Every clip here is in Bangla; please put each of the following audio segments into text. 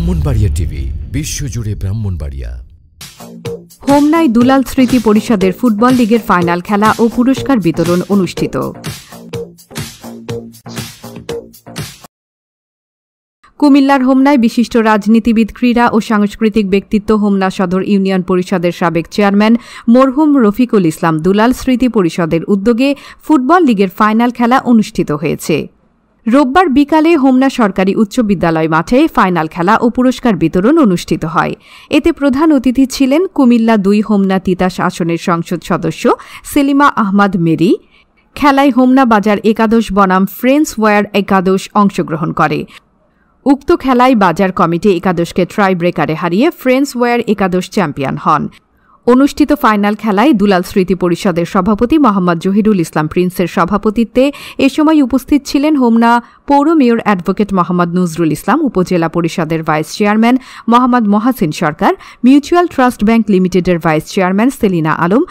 ব্রাহ্মণবাড়িয়া টিভি বিশ্বজুড়ে ব্রাহ্মণবাড়িয়া হোমনাই দুলাল স্মৃতি পরিষদের ফুটবল লীগের ফাইনাল খেলা ও পুরস্কার বিতরণ অনুষ্ঠিত কুমিল্লার হোমনায় বিশিষ্ট রাজনীতিবিদ ক্রীড়া ও সাংস্কৃতিক ব্যক্তিত্ব হোমনা সদর ইউনিয়ন পরিষদের সাবেক চেয়ারম্যান মরহুম রফিকুল ইসলাম দুলাল স্মৃতি পরিষদের উদ্যোগে ফুটবল লীগের ফাইনাল খেলা অনুষ্ঠিত হয়েছে রোববার বিকালে হোমনা সরকারি উচ্চ বিদ্যালয় মাঠে ফাইনাল খেলা ও পুরস্কার বিতরণ অনুষ্ঠিত হয় এতে প্রধান অতিথি ছিলেন কুমিল্লা দুই হোমনা তিতাস আসনের সংসদ সদস্য সেলিমা আহমদ মেরি খেলায় হোমনা বাজার একাদশ বনাম ফ্রেন্স ওয়ার একাদশ অংশগ্রহণ করে উক্ত খেলায় বাজার কমিটি একাদশকে ট্রাই ব্রেকারে হারিয়ে ফ্রেন্স ওয়ার একাদশ চ্যাম্পিয়ন হন অনুষ্ঠিত ফাইনাল খেলায় দুলাল স্মৃতি পরিষদের সভাপতি মোহাম্মদ জহিরুল ইসলাম প্রিন্সের সভাপতিত্বে এ সময় উপস্থিত ছিলেন হোমনা পৌর মেয়র অ্যাডভোকেট মোহাম্মদ নজরুল ইসলাম উপজেলা পরিষদের vice chairman Mohammad Mohasin Sarkar Mutual Trust Bank লিমিটেডের ভাইস চেয়ারম্যান সেলিনা আলম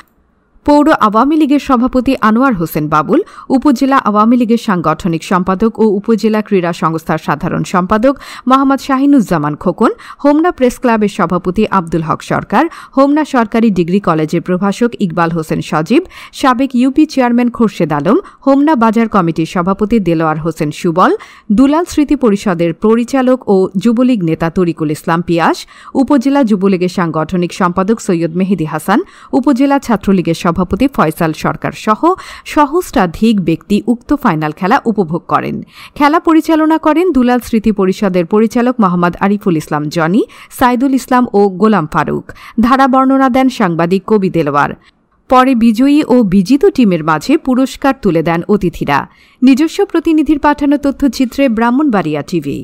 পৌর আওয়ামী লীগের সভাপতি আনোয়ার হোসেন বাবুল উপজেলা আওয়ামী লীগের সাংগঠনিক সম্পাদক ও উপজেলা ক্রীড়া সংস্থার সাধারণ সম্পাদক মোহাম্মদ শাহিনুজ্জামান খোকন হোমনা প্রেস ক্লাবের সভাপতি আব্দুল হক সরকার হোমনা সরকারি ডিগ্রি কলেজের প্রভাষক ইকবাল হোসেন সজীব সাবেক ইউপি চেয়ারম্যান খোরশেদ আলম হোমনা বাজার কমিটির সভাপতি দেলোয়ার হোসেন সুবল দুলাল স্মৃতি পরিষদের পরিচালক ও যুবলীগ নেতা তরিকুল ইসলাম পিয়াস উপজেলা যুবলীগের সাংগঠনিক সম্পাদক সৈয়দ মেহেদি হাসান উপজেলা ছাত্রলীগের সভাপতি ফয়সাল সরকার সহ সহস্রাধিক ব্যক্তি উক্ত ফাইনাল খেলা উপভোগ করেন খেলা পরিচালনা করেন দুলাল স্মৃতি পরিষদের পরিচালক মোহাম্মদ আরিফুল ইসলাম জনি সাইদুল ইসলাম ও গোলাম ফারুক ধারা বর্ণনা দেন সাংবাদিক কবি দেলোয়ার পরে বিজয়ী ও বিজিত টিমের মাঝে পুরস্কার তুলে দেন অতিথিরা নিজস্ব প্রতিনিধির পাঠানো তথ্যচিত্রে ব্রাহ্মণবাড়িয়া টিভি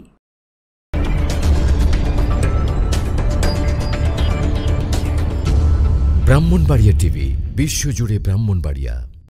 ব্রাহ্মণবাড়িয়া টিভি বিশ্বজুড়ে ব্রাহ্মণবাড়িয়া